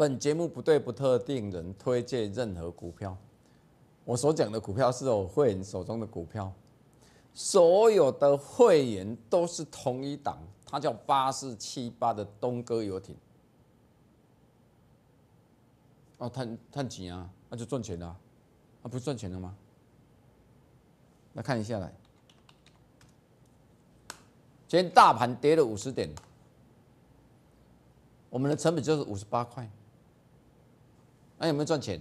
本节目不对不特定人推荐任何股票。我所讲的股票是我会员手中的股票，所有的会员都是同一档，它叫八四七八的东哥游艇。哦，探探钱啊？那就赚钱了？啊，不是赚钱了吗？那看一下来，今天大盘跌了五十点，我们的成本就是五十八块。那有没有赚钱？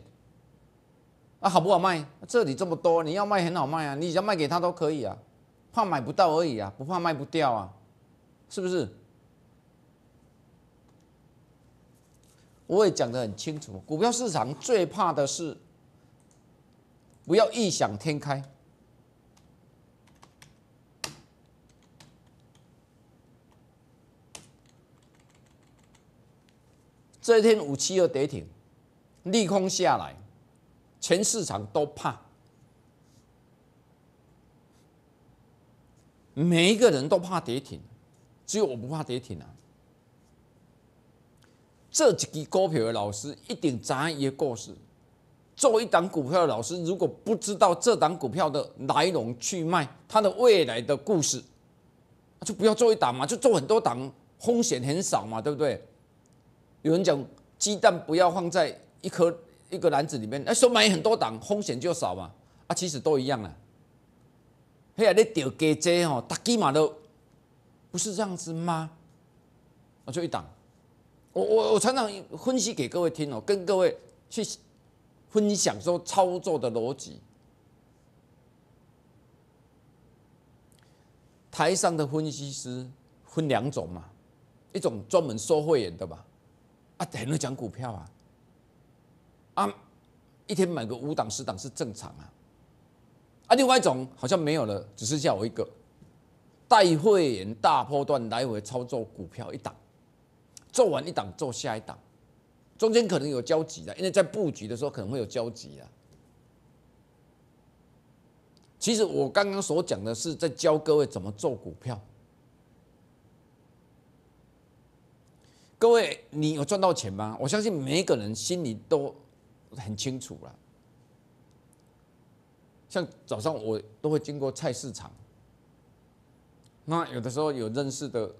啊，好不好卖？这里这么多，你要卖很好卖啊，你只要卖给他都可以啊，怕买不到而已啊，不怕卖不掉啊，是不是？我也讲得很清楚，股票市场最怕的是不要异想天开。这一天五七二跌停。利空下来，全市场都怕，每一个人都怕跌停，只有我不怕跌停啊！这几只股票的老师一点渣也故事。做一档股票的老师，如果不知道这档股票的来龙去脉，它的未来的故事，就不要做一档嘛，就做很多档，风险很少嘛，对不对？有人讲鸡蛋不要放在。一颗一个篮子里面，那说买很多档，风险就少嘛。啊，其实都一样啊。嘿呀，你调价者吼，大几嘛都不是这样子吗？我就一档。我我我常常分析给各位听哦，跟各位去分享说操作的逻辑。台上的分析师分两种嘛，一种专门收会员的吧，啊，还能讲股票啊。啊，一天买个五档十档是正常啊。啊，另外一种好像没有了，只剩下我一个。带会员大波段来回操作股票一档，做完一档做下一档，中间可能有交集的，因为在布局的时候可能会有交集啊。其实我刚刚所讲的是在教各位怎么做股票。各位，你有赚到钱吗？我相信每一个人心里都。很清楚了，像早上我都会经过菜市场，那有的时候有认识的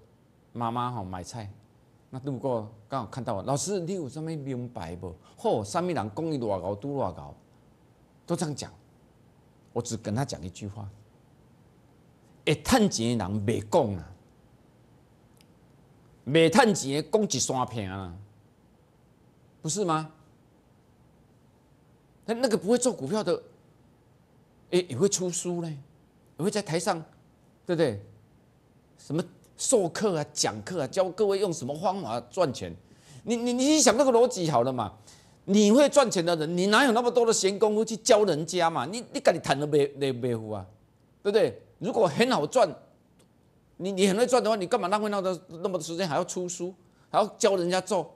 妈妈哈买菜，那路过刚好看到，老师你有什物明白不？嚯，上面人讲伊偌高都偌高，都这样讲，我只跟他讲一句话，会赚钱的人袂讲啊，袂赚钱的讲一山平啊，不是吗？那个不会做股票的，也也会出书嘞，也会在台上，对不对？什么授课啊、讲课啊，教各位用什么方法赚钱？你你你想那个逻辑好了嘛？你会赚钱的人，你哪有那么多的闲工夫去教人家嘛？你你跟你谈的没没没乎啊，对不对？如果很好赚，你你很会赚的话，你干嘛浪费那么多那么多时间还要出书，还要教人家做？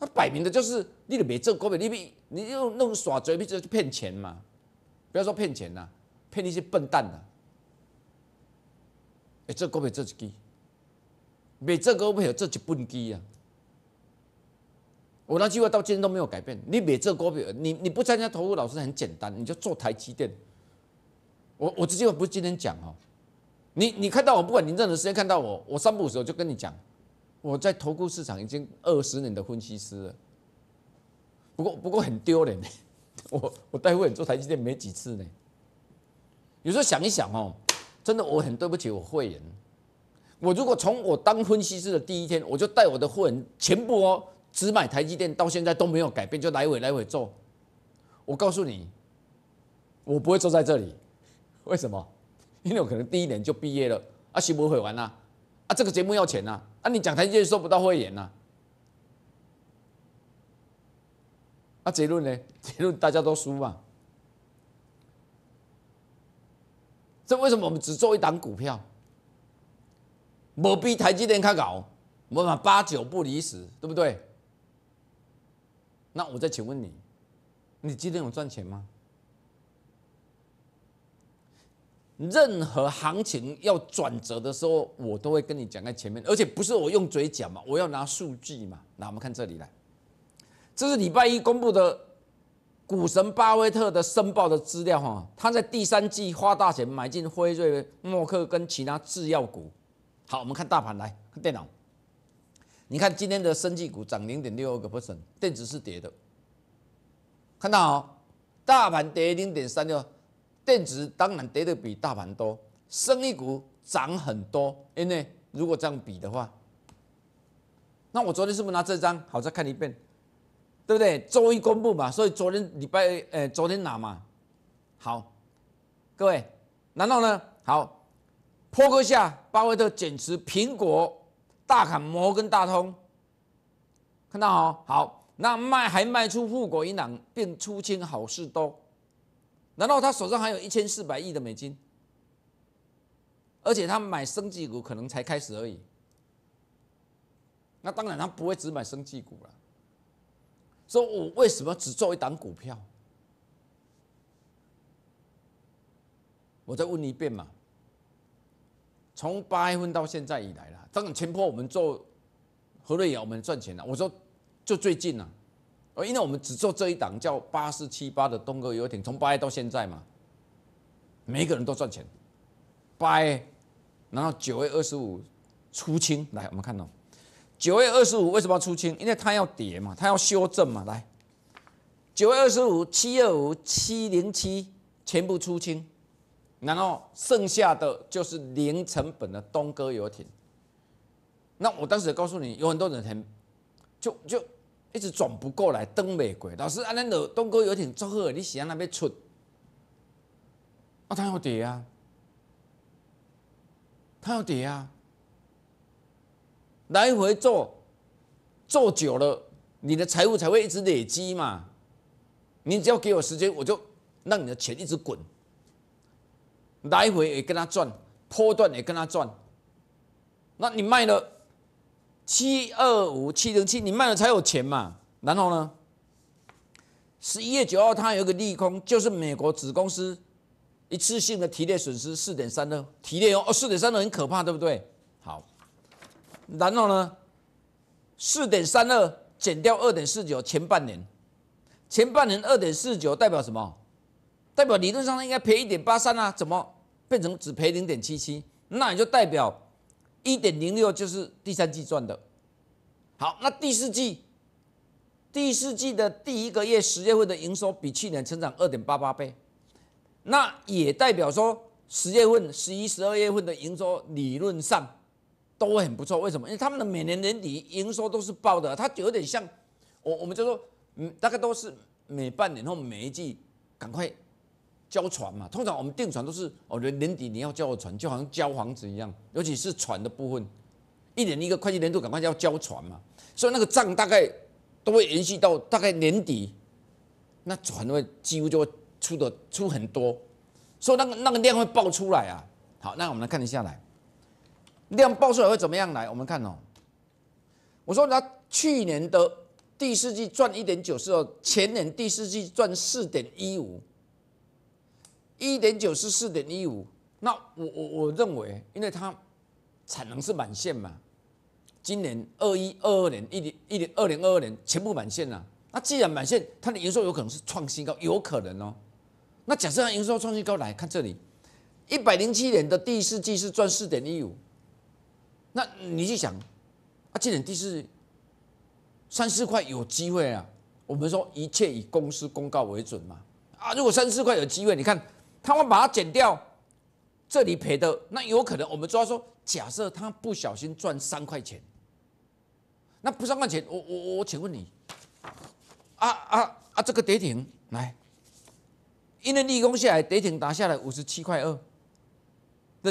那摆明的就是，你没做股票，你你又弄耍嘴皮子去骗钱嘛？不要说骗钱啦，骗那些笨蛋啦。哎，这股票做几？没做股票做一笨鸡呀？我那句话到今天都没有改变。你这个股票，你你不参加投资老师很简单，你就做台积电。我我这句话不是今天讲哦，你你看到我，不管你任何时间看到我，我三步五候就跟你讲。我在投顾市场已经二十年的分析师了，不过不过很丢脸呢。我我待会做台积电没几次呢。有时候想一想哦，真的我很对不起我会员。我如果从我当分析师的第一天，我就带我的会员全部哦只买台积电，到现在都没有改变，就来回来回做。我告诉你，我不会坐在这里。为什么？因为我可能第一年就毕业了，阿奇不会玩呐。这个节目要钱呐，啊，你讲台阶收不到会员呐，那结论呢？结论大家都输嘛。这为什么我们只做一档股票？我逼台积电开搞，我们八九不离十，对不对？那我再请问你，你今天有赚钱吗？任何行情要转折的时候，我都会跟你讲在前面，而且不是我用嘴讲嘛，我要拿数据嘛。那我们看这里来，这是礼拜一公布的股神巴菲特的申报的资料哈，他在第三季花大钱买进辉瑞、默克跟其他制药股。好，我们看大盘来，看电脑，你看今天的生技股涨零点六二个 percent，电子是跌的，看到哦，大盘跌零点三六。电子当然跌的比大盘多，生意股涨很多，因为如果这样比的话，那我昨天是不是拿这张好再看一遍，对不对？周一公布嘛，所以昨天礼拜呃昨天拿嘛？好，各位，难道呢？好，破哥下，巴菲特减持苹果，大砍摩根大通，看到哦？好，那卖还卖出富国银行，并出清好事多。难道他手上还有一千四百亿的美金？而且他买升绩股可能才开始而已。那当然他不会只买升绩股了。说，我为什么只做一档股票？我再问一遍嘛。从八月份到现在以来了，当然前坡我们做，何瑞尧我们赚钱了。我说，就最近呢。而因为我们只做这一档叫八四七八的东哥游艇，从八月到现在嘛，每个人都赚钱。八月，然后九月二十五出清，来我们看哦。九月二十五为什么要出清？因为它要叠嘛，它要修正嘛。来，九月二十五七二五七零七全部出清，然后剩下的就是零成本的东哥游艇。那我当时也告诉你，有很多人很就就。一直转不过来，动袂过。老师啊，尼落东哥有点祝贺你，喜欢那边出。啊，他要跌啊，他要跌啊，来回做，做久了，你的财务才会一直累积嘛。你只要给我时间，我就让你的钱一直滚。来回也跟他赚，波段也跟他赚。那你卖了？七二五七零七，你卖了才有钱嘛？然后呢？十一月九号，它有一个利空，就是美国子公司一次性的提列损失四点三二提列哦，四点三二很可怕，对不对？好，然后呢？四点三二减掉二点四九，前半年，前半年二点四九代表什么？代表理论上应该赔一点八三啊，怎么变成只赔零点七七？那也就代表。一点零六就是第三季赚的，好，那第四季，第四季的第一个月十月份的营收比去年成长二点八八倍，那也代表说十月份、十一、十二月份的营收理论上都会很不错。为什么？因为他们的每年年底营收都是爆的，它有点像我，我们就说，嗯，大概都是每半年后每一季赶快。交船嘛，通常我们订船都是哦，年底你要交的船，就好像交房子一样，尤其是船的部分，一年一个会计年度赶快要交船嘛，所以那个账大概都会延续到大概年底，那船会几乎就会出的出很多，所以那个那个量会爆出来啊。好，那我们来看一下来，量爆出来会怎么样来？我们看哦，我说他去年的第四季赚一点九四哦，前年第四季赚四点一五。一点九是四点一五，那我我我认为，因为它产能是满线嘛，今年二一二二年一零一零二零二二年全部满线了，那既然满线，它的营收有可能是创新高，有可能哦。那假设它营收创新高来看这里，一百零七年的第四季是赚四点一五，那你去想，啊，今年第四三四块有机会啊？我们说一切以公司公告为准嘛。啊，如果三四块有机会，你看。他们把它剪掉，这里赔的那有可能。我们主要说，假设他不小心赚三块钱，那不三块钱，我我我请问你，啊啊啊！这个跌停来，因为利空下来，跌停打下来五十七块二，对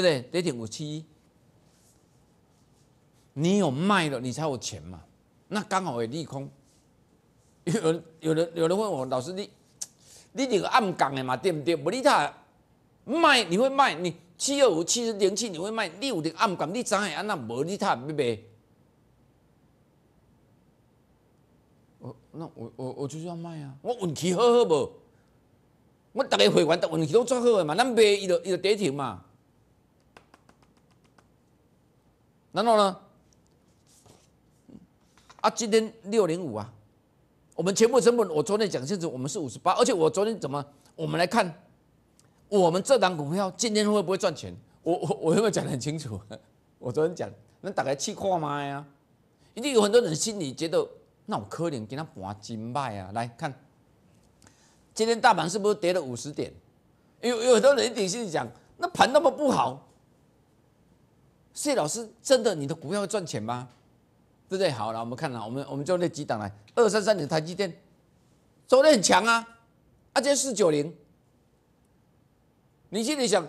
不对？跌停五七一，你有卖了，你才有钱嘛。那刚好也利空，有有人有人问我老师，你你这个暗杠的嘛，对不对？不，你他。卖你会卖你七二五七零七你会卖六零暗盘你怎还安那无你他要卖？我那我我我就是要卖啊！我运气好好无？我逐个会员，逐运气都足好的嘛，咱卖伊就伊就跌条嘛。然后呢？啊，今天六零五啊！我们全部成本，我昨天讲清楚，我们是五十八，而且我昨天怎么？我们来看。我们这档股票今天会不会赚钱？我我我有没有讲得很清楚？我昨天讲，那打开气货吗呀？一定有很多人心里觉得，那我可能给他盘金卖啊。来看，今天大盘是不是跌了五十点？有有很多人一点心里讲，那盘那么不好。谢老师，真的你的股票会赚钱吗？对不对？好了，我们看了，我们我们就那几档来，二三三零台积电，昨天很强啊，啊，这四九零。你心里想，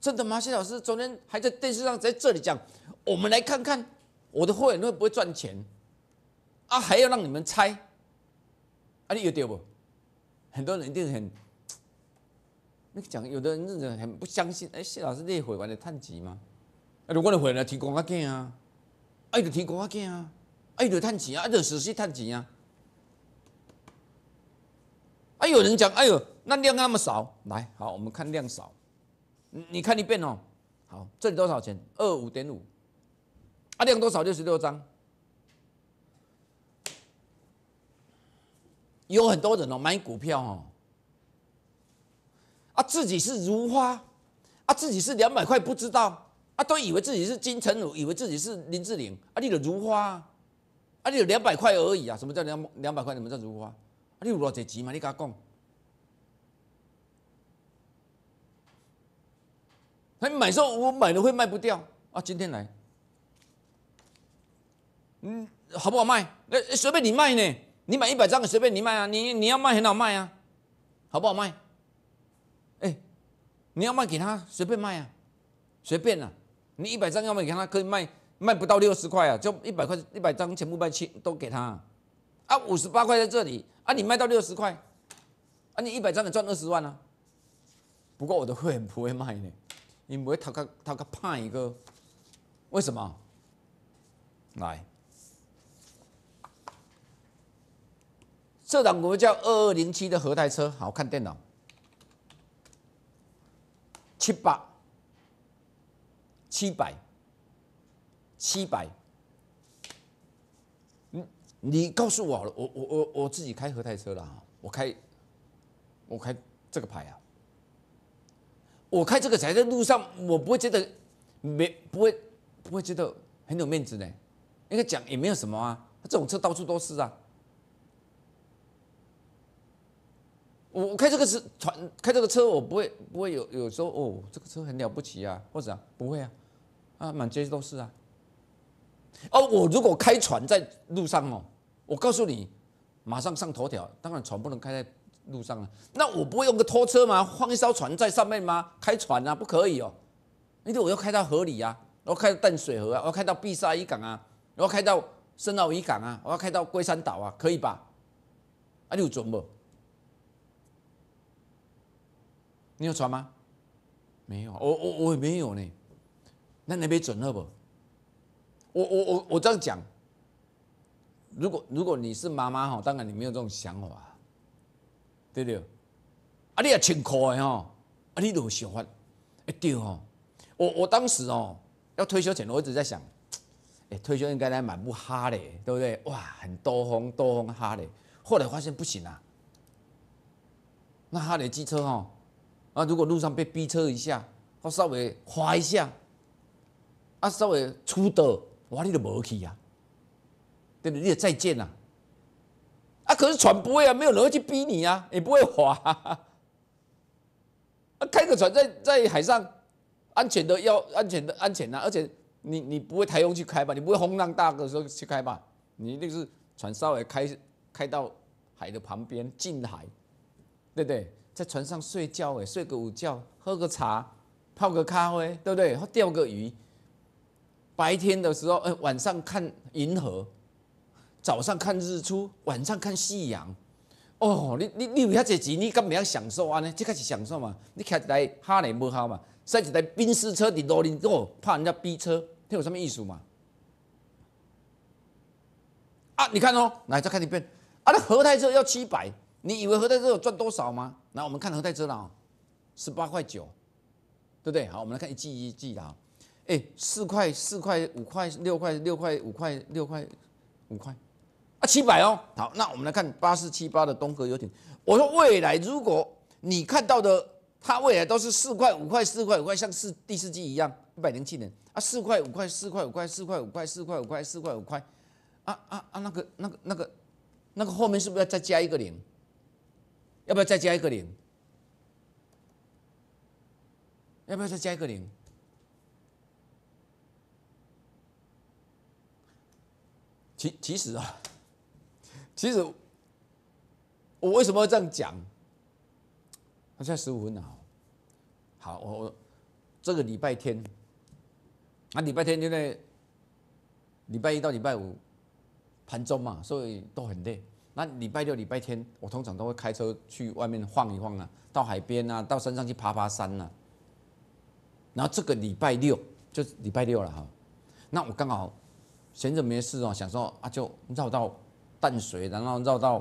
真的吗？谢老师昨天还在电视上在这里讲，我们来看看我的会员会不会赚钱，啊，还要让你们猜，啊，你有丢不？很多人一定很，那讲，有的人那种很不相信，哎，谢老师，你会员的探钱吗？啊，果你会员提供啊件啊，哎，提供啊件啊，哎，探钱啊，啊，仔细探钱啊，啊，有人讲，哎呦。那量那么少，来，好，我们看量少，你看一遍哦。好，里多少钱？二五点五，啊，量多少？六十六张。有很多人哦，买股票哦，啊，自己是如花，啊，自己是两百块，不知道，啊，都以为自己是金城武，以为自己是林志玲，啊，你的如花，啊，你有两百块而已啊，什么叫两两百块？你么叫如花？啊，你有偌济钱嘛？你跟他讲。那你买时候，我买了会卖不掉啊？今天来，嗯，好不好卖？那、随便你卖呢。你买一百张，随便你卖啊。你你要卖很好卖啊，好不好卖？哎，你要卖给他，随便卖啊，随便啊，你一百张要卖给他，可以卖卖不到六十块啊，就一百块一百张全部卖去都给他啊。五十八块在这里啊，你卖到六十块啊，你一百张你赚二十万啊。不过我的会员不会卖呢。你不会他个他个派个，为什么？来，这档我们叫二二零七的核台车，好看电脑，七八七百，七百。你你告诉我了，我我我我自己开核台车了哈，我开我开这个牌啊。我开这个才在路上，我不会觉得没不会不会觉得很有面子呢。应该讲也没有什么啊。这种车到处都是啊。我开这个是船，开这个车我不会不会有有时候哦，这个车很了不起啊，或者不会啊，啊满街都是啊。哦，我如果开船在路上哦，我告诉你，马上上头条。当然船不能开在。路上啊，那我不会用个拖车吗？放一艘船在上面吗？开船啊，不可以哦。因为我要开到河里啊，我要开到淡水河啊，我要开到碧沙渔港啊，我要开到深澳渔港啊，我要开到龟山岛啊，可以吧？啊，你有准不？你有船吗？没有，我我我也没有呢。那那边准了不？我我我我这样讲，如果如果你是妈妈哈，当然你没有这种想法。对不对？啊，你也穿裤的吼，啊，你有想法，一定吼。我我当时哦，要退休前，我一直在想，哎，退休应该来买部哈雷，对不对？哇，很多风多风哈雷。后来发现不行啊，那哈雷机车吼，啊，如果路上被逼车一下，或稍微滑一下，啊，稍微出刀，哇，你都无去啊，对不对？你再见啊。啊，可是船不会啊，没有人会去逼你啊，你不会划。啊，开个船在在海上，安全的要安全的，安全呐。而且你你不会台风去开吧？你不会风浪大的时候去开吧？你一定是船稍微开开到海的旁边近海，对不对？在船上睡觉哎，睡个午觉，喝个茶，泡个咖啡，对不对？钓个鱼，白天的时候哎，晚上看银河。早上看日出，晚上看夕阳。哦，你你你有遐多钱？你敢袂晓享受啊？呢，即个是享受嘛？你开一台哈雷摩托嘛，开一台宾士车你罗里哦，怕人家逼车？听有什面意思嘛？啊，你看哦，来再看一遍。啊，那合泰车要七百，你以为合泰车有赚多少吗？来，我们看合泰车了哦，十八块九，对不对？好，我们来看一季一季的啊，哎，四块、四块、五块、六块、六块、五块、六块、五块。啊，七百哦，好，那我们来看八四七八的东革游艇。我说未来，如果你看到的它未来都是四块五块四块五块，像四第四季一样，一百零七年啊，四块五块四块五块四块五块四块五块四块五块，啊啊啊，那个那个那个那个后面是不是要再加一个零？要不要再加一个零？要不要再加一个零？其其实啊。其实我为什么要这样讲？我现在十五分了，好，我我这个礼拜天，那礼拜天因为礼拜一到礼拜五盘中嘛，所以都很累。那礼拜六、礼拜天，我通常都会开车去外面晃一晃啊，到海边啊，到山上去爬爬山啊。然后这个礼拜六就礼拜六了哈，那我刚好闲着没事哦，想说啊，就绕到。淡水，然后绕到，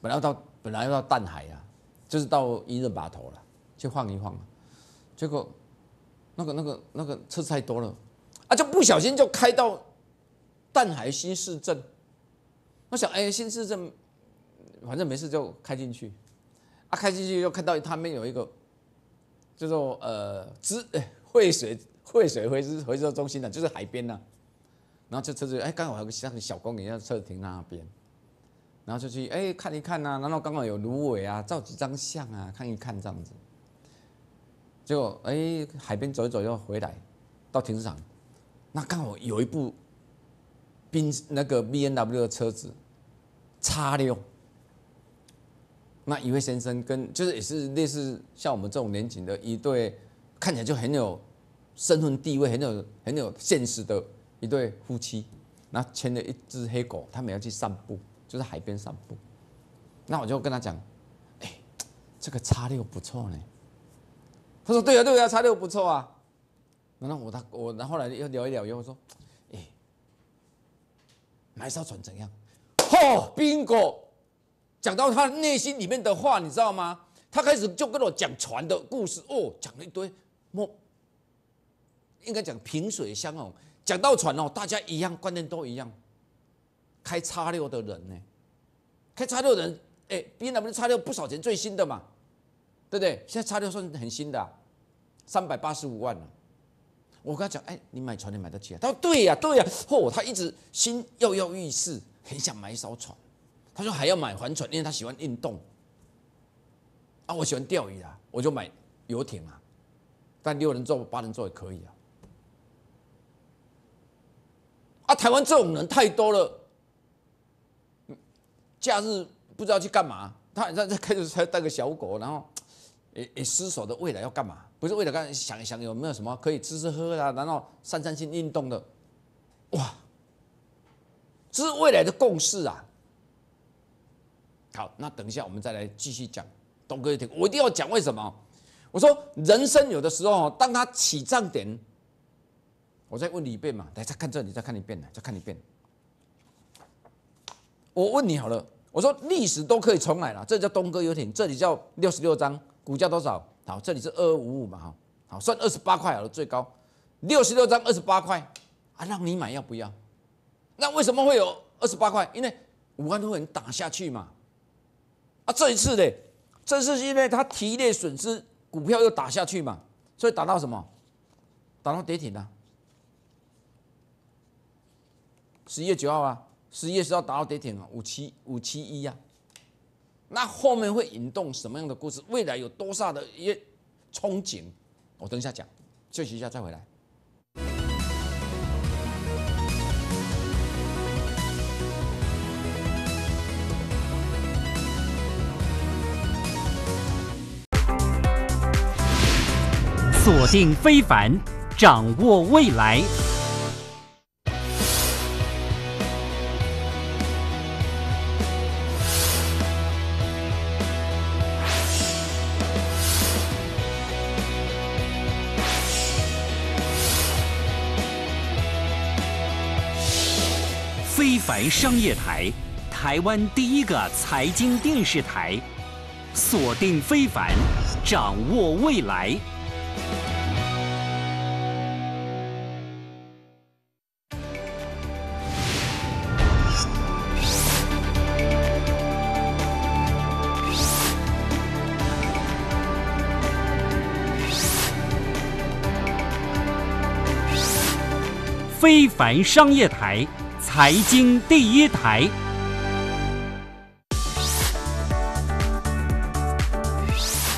本来要到，本来要到淡海啊，就是到伊日码头了，去晃一晃，结果，那个那个那个车太多了，啊，就不小心就开到淡海新市镇，我想，哎，新市镇，反正没事就开进去，啊，开进去又看到他们有一个叫做呃，资诶，水废水回收回收中心的，就是海边呢。然后这车子，哎，刚好有个像个小公园，要车停在那边，然后就去哎看一看呐。然后刚好有芦苇啊，照几张相啊，看一看这样子。结果哎，海边走一走又回来，到停车场，那刚好有一部宾那个 B N W 的车子叉六。那一位先生跟就是也是类似像我们这种年轻的一对，看起来就很有身份地位，很有很有现实的。一对夫妻，那牵着一只黑狗，他们要去散步，就是海边散步。那我就跟他讲：“哎，这个叉六不错呢。”他说：“对呀对呀，叉六不错啊。”然后我他我然后来又聊一聊，又说：“哎，买艘船怎样？”哦，宾果，讲到他内心里面的话，你知道吗？他开始就跟我讲船的故事哦，讲了一堆，莫应该讲平水相哦。讲到船哦，大家一样观念都一样。开叉六的人呢，开叉六的人，哎，别人能不能叉六？不少钱，最新的嘛，对不对？现在叉六算很新的，三百八十五万了。我跟他讲，哎，你买船你买得起啊？他说对呀，对呀。嚯，他一直心跃跃欲试，很想买艘船。他说还要买帆船，因为他喜欢运动。啊，我喜欢钓鱼啊，我就买游艇啊。但六人坐、八人坐也可以啊。啊，台湾这种人太多了，假日不知道去干嘛，他他他开始才带个小狗，然后也也失手的未来要干嘛？不是为了干想一想有没有什么可以吃吃喝喝啊，然后散散心、运动的，哇！这是未来的共识啊。好，那等一下我们再来继续讲，东哥听我一定要讲为什么？我说人生有的时候，当他起涨点。我再问你一遍嘛，来再看这，里，再看一遍，来再看你一遍。我问你好了，我说历史都可以重来了，这叫东哥游艇，这里叫六十六张，股价多少？好，这里是二二五五嘛，哈，好，算二十八块好了，最高六十六张二十八块啊，让你买要不要？那为什么会有二十八块？因为五万多人打下去嘛，啊，这一次呢，这是因为他提炼损失股票又打下去嘛，所以打到什么？打到跌停了。十一月九号啊，十一月十号达到跌停啊，五七五七一啊，那后面会引动什么样的故事？未来有多大的一憧憬？我等一下讲，休息一下再回来。锁定非凡，掌握未来。非凡商业台，台湾第一个财经电视台，锁定非凡，掌握未来。非凡商业台。财经第一台，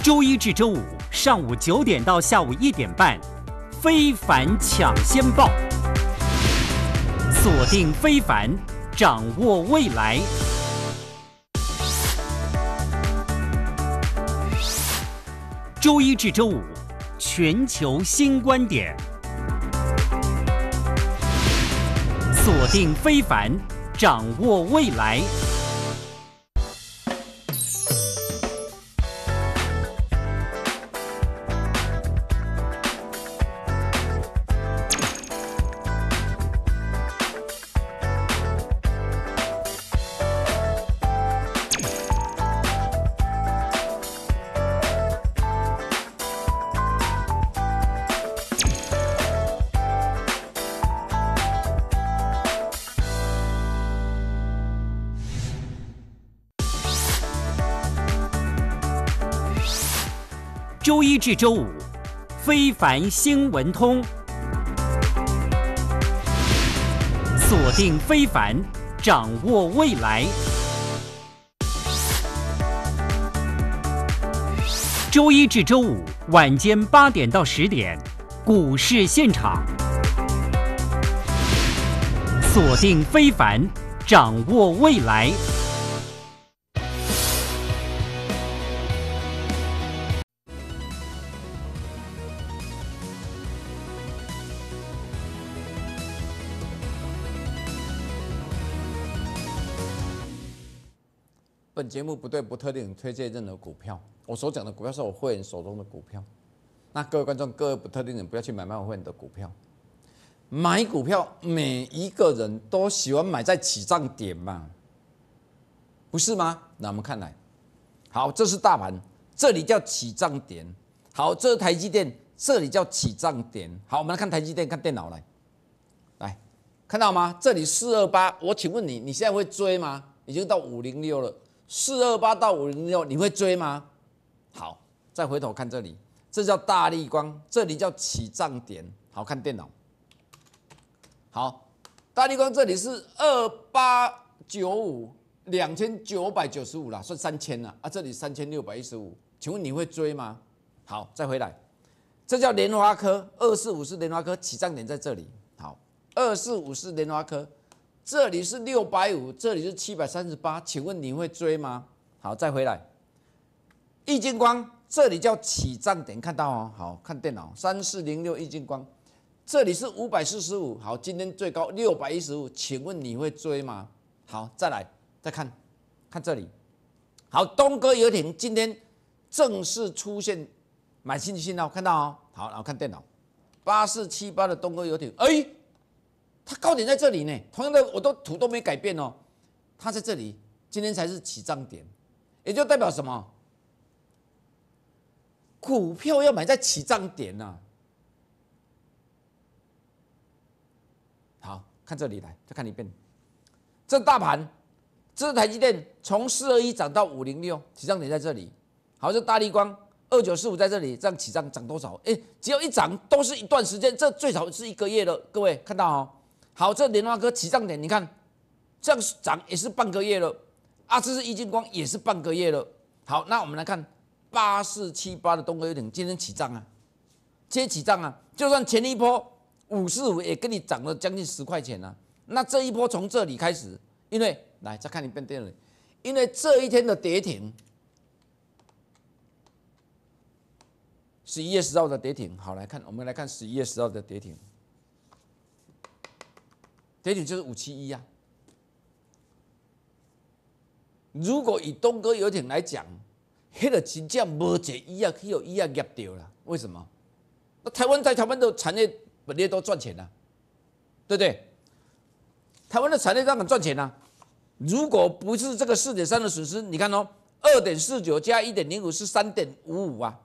周一至周五上午九点到下午一点半，《非凡抢先报》，锁定非凡，掌握未来。周一至周五，全球新观点。锁定非凡，掌握未来。周一至周五，非凡新闻通，锁定非凡，掌握未来。周一至周五晚间八点到十点，股市现场，锁定非凡，掌握未来。本节目不对不特定人推荐任何股票。我所讲的股票是我会员手中的股票。那各位观众，各位不特定人不要去买卖我会员的股票。买股票，每一个人都喜欢买在起涨点嘛，不是吗？那我们看来，好，这是大盘，这里叫起涨点。好，这是台积电，这里叫起涨点。好，我们来看台积电，看电脑来，来看到吗？这里四二八，我请问你，你现在会追吗？已经到五零六了。四二八到五零六，你会追吗？好，再回头看这里，这叫大力光，这里叫起涨点。好看电脑。好，大力光这里是二八九五两千九百九十五了，算三千了啊，这里三千六百一十五，请问你会追吗？好，再回来，这叫莲花科，二四五是莲花科起涨点在这里。好，二四五是莲花科。这里是六百五，这里是七百三十八，请问你会追吗？好，再回来，易经光，这里叫起涨点，看到哦。好，看电脑，三四零六，易经光，这里是五百四十五，好，今天最高六百一十五，请问你会追吗？好，再来，再看，看这里，好，东哥游艇今天正式出现满信心了，看到哦。好，然后看电脑，八四七八的东哥游艇，哎。它高点在这里呢，同样的我都图都没改变哦，它在这里，今天才是起涨点，也就代表什么？股票要买在起涨点呐。好看这里来，再看一遍，这大盘，这台积电从四二一涨到五零六，起涨点在这里。好，这大力光二九四五在这里，这样起涨涨多少？哎，只要一涨都是一段时间，这最少是一个月了。各位看到哦。好，这莲花哥起涨点，你看，这样涨也是半个月了。啊，这是易金光也是半个月了。好，那我们来看八四七八的东哥有点今天起涨啊，今天起涨啊。就算前一波五四五也跟你涨了将近十块钱啊。那这一波从这里开始，因为来再看你变电了，因为这一天的跌停，十一月十号的跌停。好，来看我们来看十一月十号的跌停。等于就是五七一呀。如果以东哥游艇来讲，迄个金价无一伊啊，伊有一啊跌掉了，为什么？那台湾在台湾的产业本来都赚钱了，对不对？台湾的产业当然赚钱啦。如果不是这个四点三的损失，你看哦，二点四九加一点零五是三点五五啊，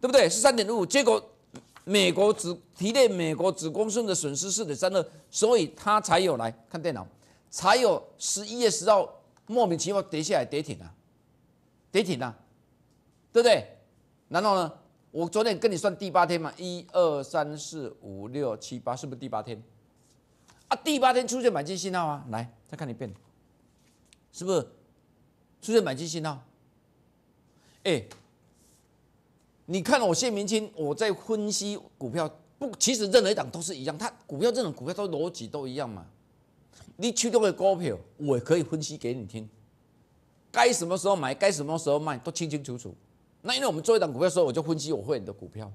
对不对？是三点五五，结果。美国只提炼美国子宫升的损失是点三二，所以它才有来看电脑，才有十一月十号莫名其妙跌下来跌停了，跌停了，对不对？然后呢，我昨天跟你算第八天嘛，一二三四五六七八，是不是第八天？啊，第八天出现买进信号啊，来再看一遍，是不是出现买进信号？哎。你看我谢明清，我在分析股票，不，其实任何一档都是一样，它股票这种股票都逻辑都一样嘛。你去各位高票，我可以分析给你听，该什么时候买，该什么时候卖，都清清楚楚。那因为我们做一档股票的时候，我就分析我会你的股票。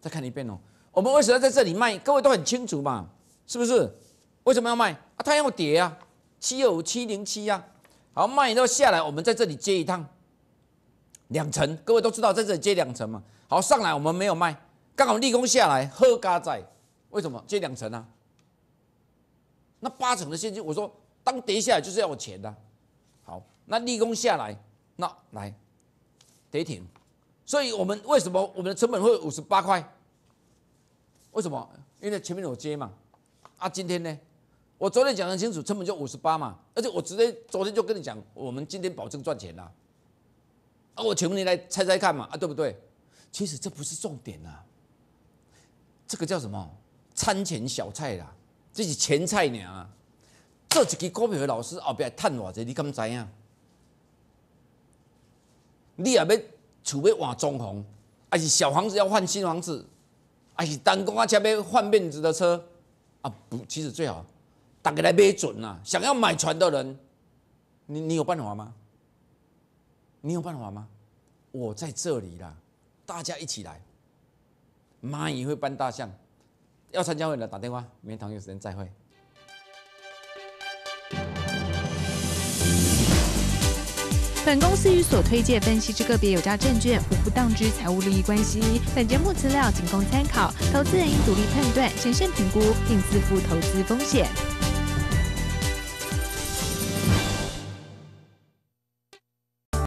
再看一遍哦，我们为什么要在这里卖？各位都很清楚嘛，是不是？为什么要卖？啊，它要跌啊，七二五七零七啊，好卖之后下来，我们在这里接一趟。两层，各位都知道在这里接两层嘛？好，上来我们没有卖，刚好立功下来喝咖仔。为什么接两层啊？那八成的现金，我说当跌下来就是要钱的。好，那立功下来，那来跌停。所以我们为什么我们的成本会五十八块？为什么？因为前面有接嘛。啊，今天呢？我昨天讲很清楚，成本就五十八嘛。而且我直接昨天就跟你讲，我们今天保证赚钱啊。啊，我请问你来猜猜看嘛，啊对不对？其实这不是重点呐，这个叫什么？餐前小菜啦，这是前菜呢啊。做一支股票的老师，后边赚偌济，你敢知影？你也要厝备换装潢，还是小房子要换新房子，还是单公啊？车要换面子的车啊？不，其实最好，大家来买准呐。想要买船的人，你你有办法吗？你有办法吗？我在这里啦，大家一起来。蚂蚁会搬大象，要参加会的打电话。明天同一时间再会。本公司与所推介分析之个别有价证券无不当之财务利益关系。本节目资料仅供参考，投资人应独立判断、审慎评估，并自负投资风险。